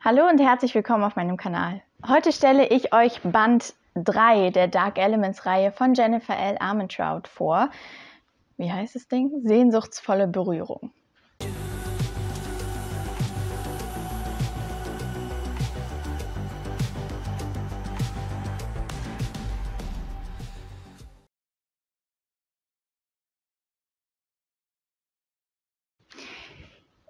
Hallo und herzlich willkommen auf meinem Kanal. Heute stelle ich euch Band 3 der Dark Elements Reihe von Jennifer L. Armentrout vor. Wie heißt das Ding? Sehnsuchtsvolle Berührung.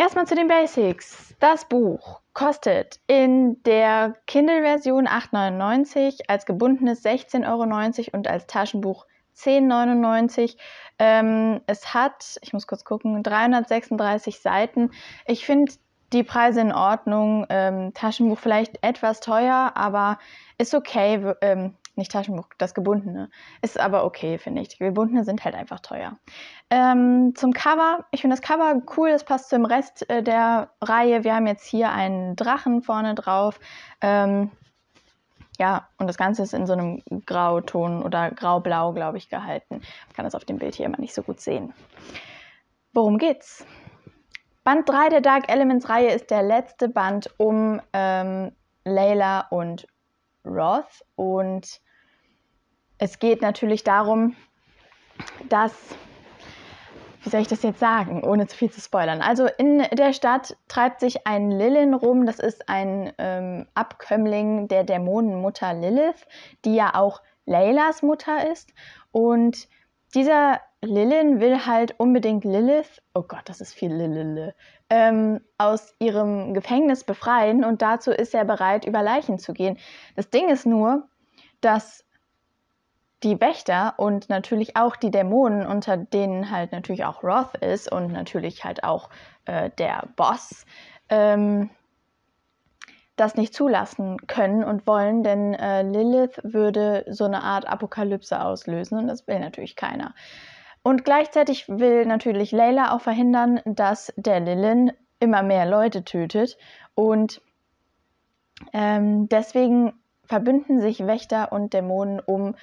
Erstmal zu den Basics. Das Buch kostet in der Kindle-Version 8,99, als gebundenes 16,90 Euro und als Taschenbuch 10,99. Ähm, es hat, ich muss kurz gucken, 336 Seiten. Ich finde die Preise in Ordnung. Ähm, Taschenbuch vielleicht etwas teuer, aber ist okay. Ähm, nicht Taschenbuch, das gebundene. Ist aber okay, finde ich. Die gebundene sind halt einfach teuer. Ähm, zum Cover. Ich finde das Cover cool, das passt zum Rest äh, der Reihe. Wir haben jetzt hier einen Drachen vorne drauf. Ähm, ja, und das Ganze ist in so einem Grauton oder Graublau, glaube ich, gehalten. Man kann das auf dem Bild hier immer nicht so gut sehen. Worum geht's? Band 3 der Dark Elements Reihe ist der letzte Band um ähm, Layla und Roth. Und es geht natürlich darum, dass, wie soll ich das jetzt sagen, ohne zu viel zu spoilern. Also in der Stadt treibt sich ein Lilin rum. Das ist ein ähm, Abkömmling der Dämonenmutter Lilith, die ja auch Leilas Mutter ist. Und dieser Lilin will halt unbedingt Lilith, oh Gott, das ist viel Lilille, ähm, aus ihrem Gefängnis befreien und dazu ist er bereit, über Leichen zu gehen. Das Ding ist nur, dass die Wächter und natürlich auch die Dämonen, unter denen halt natürlich auch Roth ist und natürlich halt auch äh, der Boss, ähm, das nicht zulassen können und wollen, denn äh, Lilith würde so eine Art Apokalypse auslösen und das will natürlich keiner. Und gleichzeitig will natürlich Layla auch verhindern, dass der Lilin immer mehr Leute tötet. Und ähm, deswegen verbünden sich Wächter und Dämonen, um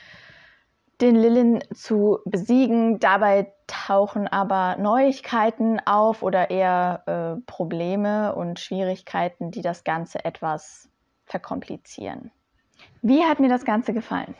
den Lilin zu besiegen. Dabei tauchen aber Neuigkeiten auf oder eher äh, Probleme und Schwierigkeiten, die das Ganze etwas verkomplizieren. Wie hat mir das Ganze gefallen?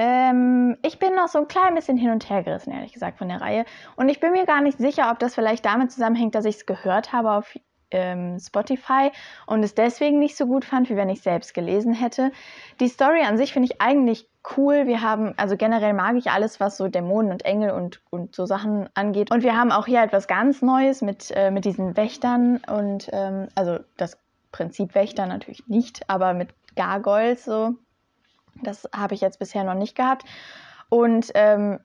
Ähm, ich bin noch so ein klein bisschen hin und her gerissen, ehrlich gesagt, von der Reihe. Und ich bin mir gar nicht sicher, ob das vielleicht damit zusammenhängt, dass ich es gehört habe auf ähm, Spotify und es deswegen nicht so gut fand, wie wenn ich es selbst gelesen hätte. Die Story an sich finde ich eigentlich cool. Wir haben, also generell mag ich alles, was so Dämonen und Engel und, und so Sachen angeht. Und wir haben auch hier etwas ganz Neues mit, äh, mit diesen Wächtern und ähm, also das Prinzip Wächter natürlich nicht, aber mit Gargoyles so. Das habe ich jetzt bisher noch nicht gehabt. Und ähm,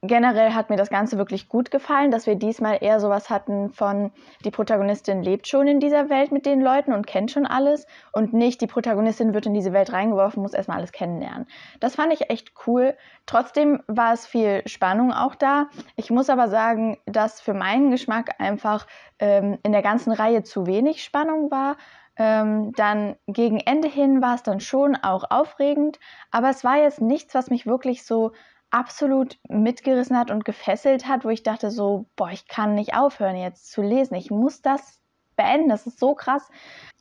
generell hat mir das Ganze wirklich gut gefallen, dass wir diesmal eher sowas hatten von die Protagonistin lebt schon in dieser Welt mit den Leuten und kennt schon alles und nicht die Protagonistin wird in diese Welt reingeworfen, muss erstmal alles kennenlernen. Das fand ich echt cool. Trotzdem war es viel Spannung auch da. Ich muss aber sagen, dass für meinen Geschmack einfach ähm, in der ganzen Reihe zu wenig Spannung war. Ähm, dann gegen Ende hin war es dann schon auch aufregend, aber es war jetzt nichts, was mich wirklich so absolut mitgerissen hat und gefesselt hat, wo ich dachte so, boah, ich kann nicht aufhören jetzt zu lesen, ich muss das beenden, das ist so krass.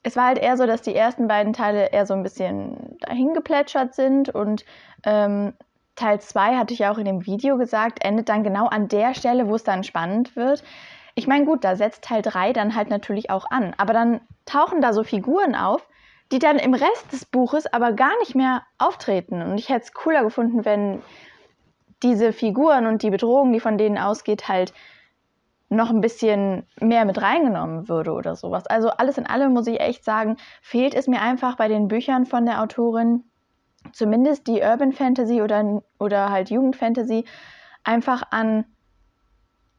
Es war halt eher so, dass die ersten beiden Teile eher so ein bisschen dahin geplätschert sind und ähm, Teil 2, hatte ich auch in dem Video gesagt, endet dann genau an der Stelle, wo es dann spannend wird. Ich meine, gut, da setzt Teil 3 dann halt natürlich auch an, aber dann tauchen da so Figuren auf, die dann im Rest des Buches aber gar nicht mehr auftreten. Und ich hätte es cooler gefunden, wenn diese Figuren und die Bedrohung, die von denen ausgeht, halt noch ein bisschen mehr mit reingenommen würde oder sowas. Also alles in allem muss ich echt sagen, fehlt es mir einfach bei den Büchern von der Autorin, zumindest die Urban Fantasy oder, oder halt Fantasy, einfach an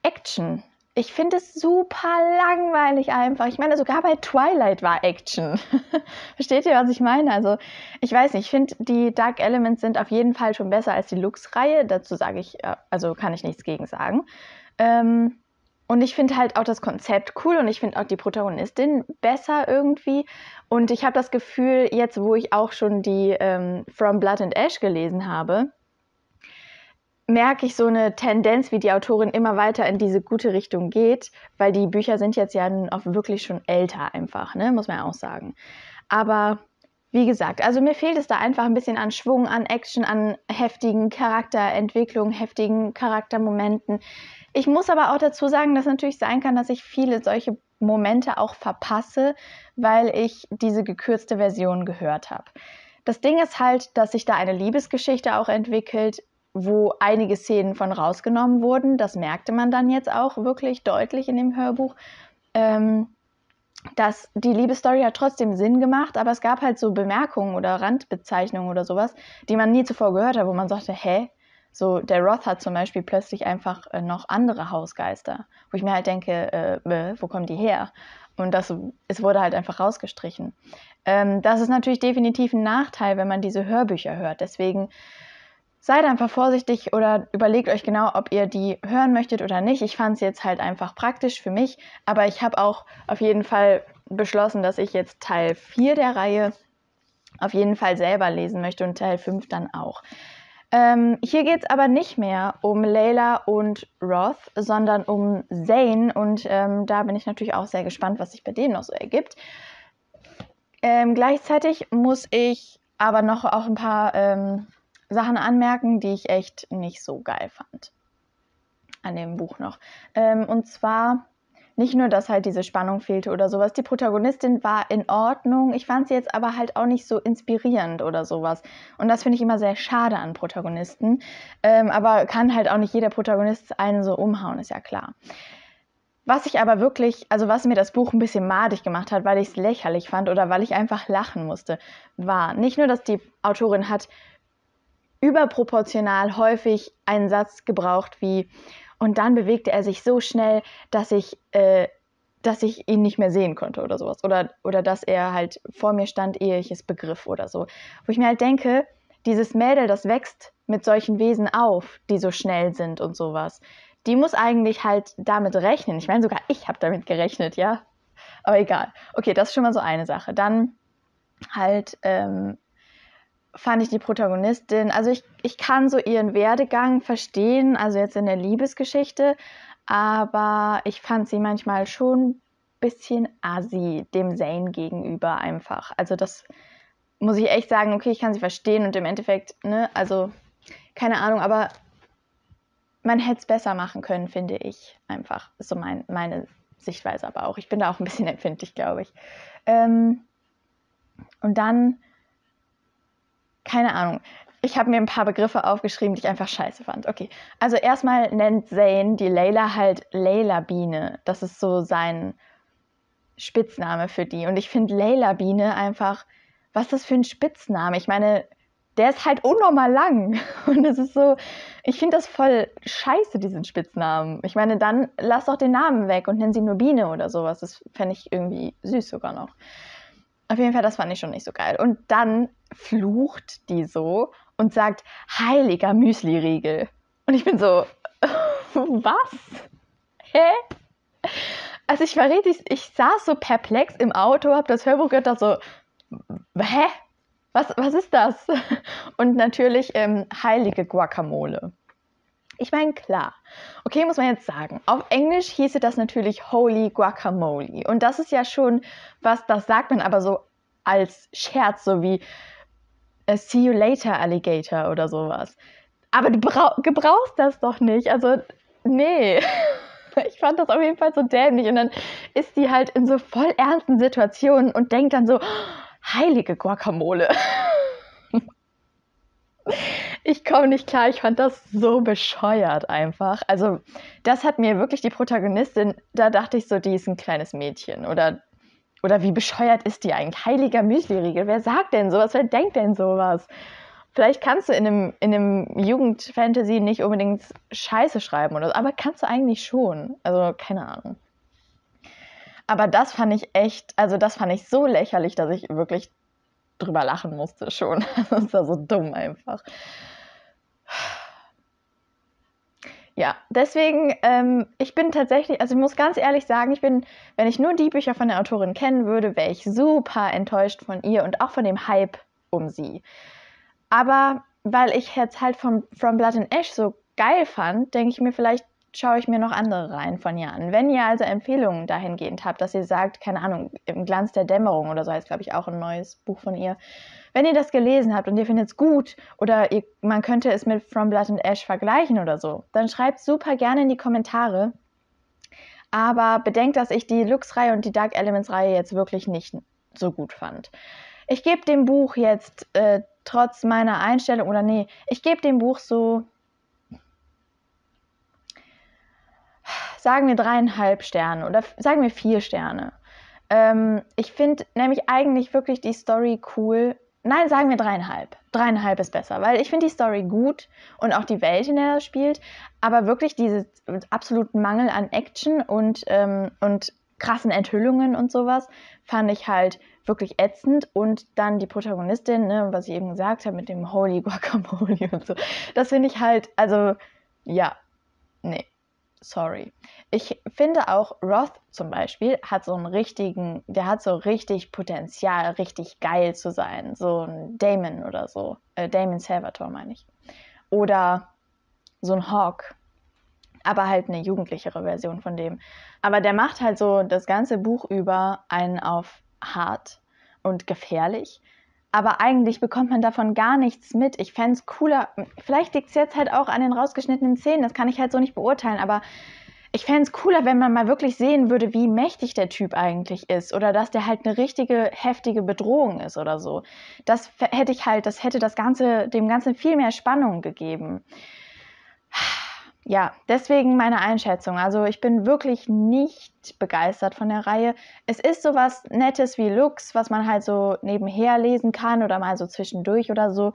Action ich finde es super langweilig einfach. Ich meine, sogar bei Twilight war Action. Versteht ihr, was ich meine? Also, ich weiß nicht, ich finde, die Dark Elements sind auf jeden Fall schon besser als die Lux-Reihe. Dazu sage ich, äh, also kann ich nichts gegen sagen. Ähm, und ich finde halt auch das Konzept cool und ich finde auch die Protagonistin besser irgendwie. Und ich habe das Gefühl, jetzt wo ich auch schon die ähm, From Blood and Ash gelesen habe, merke ich so eine Tendenz, wie die Autorin immer weiter in diese gute Richtung geht, weil die Bücher sind jetzt ja auch wirklich schon älter einfach, ne? muss man ja auch sagen. Aber wie gesagt, also mir fehlt es da einfach ein bisschen an Schwung, an Action, an heftigen Charakterentwicklungen, heftigen Charaktermomenten. Ich muss aber auch dazu sagen, dass natürlich sein kann, dass ich viele solche Momente auch verpasse, weil ich diese gekürzte Version gehört habe. Das Ding ist halt, dass sich da eine Liebesgeschichte auch entwickelt, wo einige Szenen von rausgenommen wurden. Das merkte man dann jetzt auch wirklich deutlich in dem Hörbuch. Ähm, dass die Liebesstory hat trotzdem Sinn gemacht, aber es gab halt so Bemerkungen oder Randbezeichnungen oder sowas, die man nie zuvor gehört hat, wo man sagte, hä? So, der Roth hat zum Beispiel plötzlich einfach äh, noch andere Hausgeister, wo ich mir halt denke, äh, wo kommen die her? Und das, es wurde halt einfach rausgestrichen. Ähm, das ist natürlich definitiv ein Nachteil, wenn man diese Hörbücher hört. Deswegen seid einfach vorsichtig oder überlegt euch genau, ob ihr die hören möchtet oder nicht. Ich fand es jetzt halt einfach praktisch für mich, aber ich habe auch auf jeden Fall beschlossen, dass ich jetzt Teil 4 der Reihe auf jeden Fall selber lesen möchte und Teil 5 dann auch. Ähm, hier geht es aber nicht mehr um Layla und Roth, sondern um Zane und ähm, da bin ich natürlich auch sehr gespannt, was sich bei denen noch so ergibt. Ähm, gleichzeitig muss ich aber noch auch ein paar ähm, Sachen anmerken, die ich echt nicht so geil fand. An dem Buch noch. Ähm, und zwar nicht nur, dass halt diese Spannung fehlte oder sowas. Die Protagonistin war in Ordnung. Ich fand sie jetzt aber halt auch nicht so inspirierend oder sowas. Und das finde ich immer sehr schade an Protagonisten. Ähm, aber kann halt auch nicht jeder Protagonist einen so umhauen, ist ja klar. Was ich aber wirklich, also was mir das Buch ein bisschen madig gemacht hat, weil ich es lächerlich fand oder weil ich einfach lachen musste, war nicht nur, dass die Autorin hat überproportional häufig einen Satz gebraucht wie und dann bewegte er sich so schnell, dass ich, äh, dass ich ihn nicht mehr sehen konnte oder sowas. Oder, oder dass er halt vor mir stand, ehe ich es begriff oder so. Wo ich mir halt denke, dieses Mädel, das wächst mit solchen Wesen auf, die so schnell sind und sowas. Die muss eigentlich halt damit rechnen. Ich meine, sogar ich habe damit gerechnet, ja. Aber egal. Okay, das ist schon mal so eine Sache. Dann halt ähm, fand ich die Protagonistin, also ich, ich kann so ihren Werdegang verstehen, also jetzt in der Liebesgeschichte, aber ich fand sie manchmal schon ein bisschen assi dem Zane gegenüber einfach. Also das muss ich echt sagen, okay, ich kann sie verstehen und im Endeffekt, ne, also keine Ahnung, aber man hätte es besser machen können, finde ich einfach. so mein, meine Sichtweise aber auch. Ich bin da auch ein bisschen empfindlich, glaube ich. Ähm, und dann keine Ahnung. Ich habe mir ein paar Begriffe aufgeschrieben, die ich einfach scheiße fand. Okay, also erstmal nennt Zane die Layla halt Layla Biene. Das ist so sein Spitzname für die. Und ich finde Layla Biene einfach, was ist das für ein Spitzname? Ich meine, der ist halt unnormal lang. Und es ist so, ich finde das voll scheiße, diesen Spitznamen. Ich meine, dann lass doch den Namen weg und nenn sie nur Biene oder sowas. Das fände ich irgendwie süß sogar noch. Auf jeden Fall, das fand ich schon nicht so geil. Und dann flucht die so und sagt, heiliger Müsli-Riegel. Und ich bin so, was? Hä? Also ich war richtig, ich saß so perplex im Auto, hab das Hörbuch gehört, da so, hä? Was, was ist das? Und natürlich ähm, heilige Guacamole. Ich meine, klar. Okay, muss man jetzt sagen. Auf Englisch hieße das natürlich Holy Guacamole. Und das ist ja schon was, das sagt man aber so als Scherz, so wie äh, See you later, Alligator oder sowas. Aber du gebrauchst das doch nicht. Also, nee. Ich fand das auf jeden Fall so dämlich. Und dann ist die halt in so voll ernsten Situationen und denkt dann so, oh, heilige Guacamole. ich komme nicht klar. Ich fand das so bescheuert einfach. Also, das hat mir wirklich die Protagonistin, da dachte ich so, die ist ein kleines Mädchen. Oder, oder wie bescheuert ist die eigentlich? Heiliger Müsli-Riegel. wer sagt denn sowas? Wer denkt denn sowas? Vielleicht kannst du in einem, in einem Jugendfantasy nicht unbedingt Scheiße schreiben oder so, aber kannst du eigentlich schon. Also, keine Ahnung. Aber das fand ich echt, also das fand ich so lächerlich, dass ich wirklich drüber lachen musste schon. Das war so dumm einfach. Ja, deswegen, ähm, ich bin tatsächlich, also ich muss ganz ehrlich sagen, ich bin, wenn ich nur die Bücher von der Autorin kennen würde, wäre ich super enttäuscht von ihr und auch von dem Hype um sie. Aber weil ich jetzt halt von From Blood and Ash so geil fand, denke ich mir vielleicht, schaue ich mir noch andere Reihen von ihr an. Wenn ihr also Empfehlungen dahingehend habt, dass ihr sagt, keine Ahnung, im Glanz der Dämmerung oder so heißt, glaube ich, auch ein neues Buch von ihr. Wenn ihr das gelesen habt und ihr findet es gut oder ihr, man könnte es mit From Blood and Ash vergleichen oder so, dann schreibt super gerne in die Kommentare. Aber bedenkt, dass ich die Lux-Reihe und die Dark Elements-Reihe jetzt wirklich nicht so gut fand. Ich gebe dem Buch jetzt äh, trotz meiner Einstellung, oder nee, ich gebe dem Buch so sagen wir dreieinhalb Sterne oder sagen wir vier Sterne. Ähm, ich finde nämlich eigentlich wirklich die Story cool. Nein, sagen wir dreieinhalb. Dreieinhalb ist besser, weil ich finde die Story gut und auch die Welt, in der das spielt. Aber wirklich diesen absoluten Mangel an Action und, ähm, und krassen Enthüllungen und sowas fand ich halt wirklich ätzend. Und dann die Protagonistin, ne, was ich eben gesagt habe mit dem Holy Guacamole und so, das finde ich halt, also ja, nee sorry. Ich finde auch Roth zum Beispiel hat so einen richtigen, der hat so richtig Potenzial, richtig geil zu sein. So ein Damon oder so. Äh, Damon Salvatore meine ich. Oder so ein Hawk. Aber halt eine jugendlichere Version von dem. Aber der macht halt so das ganze Buch über einen auf hart und gefährlich aber eigentlich bekommt man davon gar nichts mit. Ich fände es cooler, vielleicht liegt es jetzt halt auch an den rausgeschnittenen Szenen, das kann ich halt so nicht beurteilen, aber ich fände es cooler, wenn man mal wirklich sehen würde, wie mächtig der Typ eigentlich ist oder dass der halt eine richtige heftige Bedrohung ist oder so. Das hätte ich halt, das hätte das Ganze, dem Ganzen viel mehr Spannung gegeben ja, deswegen meine Einschätzung. Also ich bin wirklich nicht begeistert von der Reihe. Es ist sowas Nettes wie Lux, was man halt so nebenher lesen kann oder mal so zwischendurch oder so.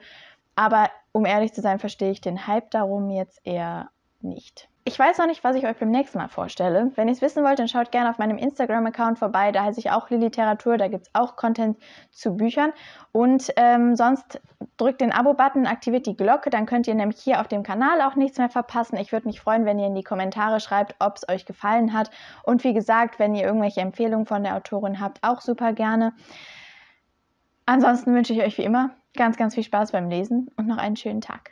Aber um ehrlich zu sein, verstehe ich den Hype darum jetzt eher nicht. Ich weiß noch nicht, was ich euch beim nächsten Mal vorstelle. Wenn ihr es wissen wollt, dann schaut gerne auf meinem Instagram-Account vorbei. Da heiße ich auch Liliteratur. Da gibt es auch Content zu Büchern. Und ähm, sonst drückt den Abo-Button, aktiviert die Glocke. Dann könnt ihr nämlich hier auf dem Kanal auch nichts mehr verpassen. Ich würde mich freuen, wenn ihr in die Kommentare schreibt, ob es euch gefallen hat. Und wie gesagt, wenn ihr irgendwelche Empfehlungen von der Autorin habt, auch super gerne. Ansonsten wünsche ich euch wie immer ganz, ganz viel Spaß beim Lesen und noch einen schönen Tag.